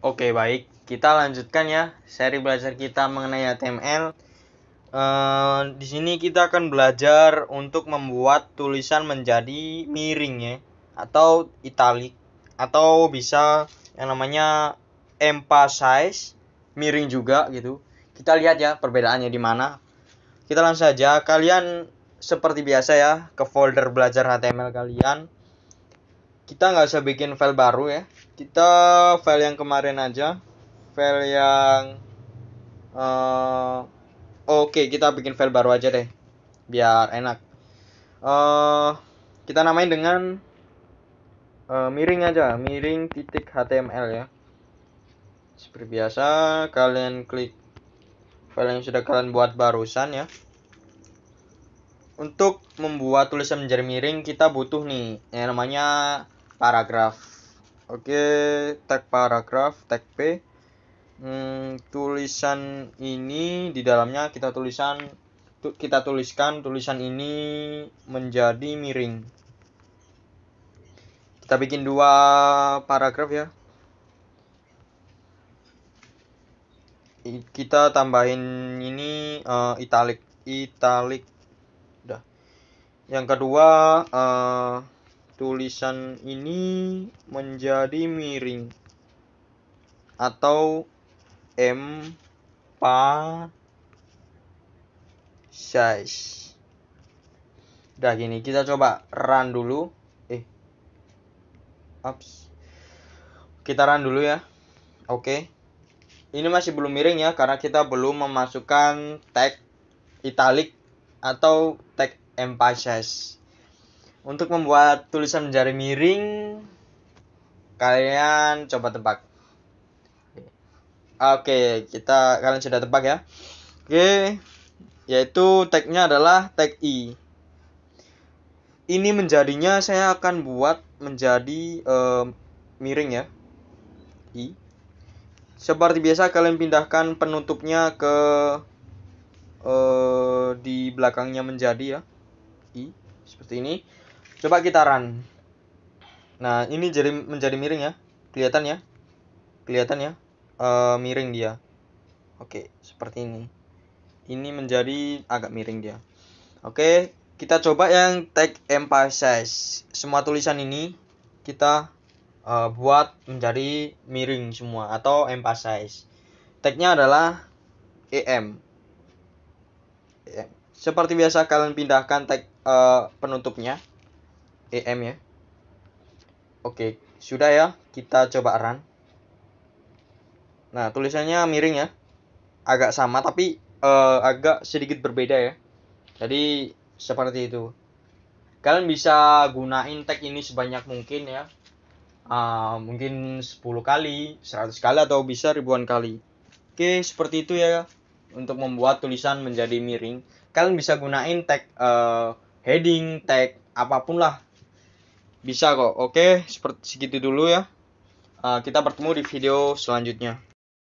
Oke baik, kita lanjutkan ya seri belajar kita mengenai HTML. Uh, eh, di sini kita akan belajar untuk membuat tulisan menjadi miring ya, atau italik, atau bisa yang namanya emphasize, miring juga gitu. Kita lihat ya perbedaannya di mana. Kita langsung saja, kalian seperti biasa ya ke folder belajar HTML kalian. Kita nggak usah bikin file baru ya, kita file yang kemarin aja file yang uh, oke okay, kita bikin file baru aja deh biar enak uh, kita namain dengan uh, miring aja miring titik html ya seperti biasa kalian klik file yang sudah kalian buat barusan ya untuk membuat tulisan menjadi miring kita butuh nih yang namanya paragraf Oke, tag paragraf, tag P. Hmm, tulisan ini di dalamnya kita tulisan tu, kita tuliskan tulisan ini menjadi miring. Kita bikin dua paragraf ya. Kita tambahin ini uh, italik, italik. Yang kedua uh, tulisan ini menjadi miring atau M pa size. Udah gini, kita coba run dulu. Eh. Ups. Kita run dulu ya. Oke. Ini masih belum miring ya karena kita belum memasukkan tag italic atau tag emphasize. Untuk membuat tulisan jari miring, kalian coba tebak. Oke, kita kalian sudah tebak ya. Oke, yaitu tagnya adalah tag i. Ini menjadinya saya akan buat menjadi uh, miring ya. I. Seperti biasa kalian pindahkan penutupnya ke uh, di belakangnya menjadi ya. I seperti ini. Coba kita run. Nah, ini jadi menjadi miring ya. Kelihatan ya? Kelihatan ya? E, miring dia. Oke, seperti ini. Ini menjadi agak miring dia. Oke, kita coba yang tag emphasis. Semua tulisan ini kita e, buat menjadi miring semua atau emphasize. Tagnya adalah em. EM. Seperti biasa kalian pindahkan tag e, eh, penutupnya EM ya. Oke, sudah ya. Kita coba run. Nah, tulisannya miring ya. Agak sama tapi uh, agak sedikit berbeda ya. Jadi seperti itu. Kalian bisa gunain tag ini sebanyak mungkin ya. Uh, mungkin 10 kali, 100 kali atau bisa ribuan kali. Oke, seperti itu ya untuk membuat tulisan menjadi miring. Kalian bisa gunain tag uh, heading, tag apapun lah bisa kok. Oke, seperti segitu dulu ya. Ah, kita bertemu di video selanjutnya.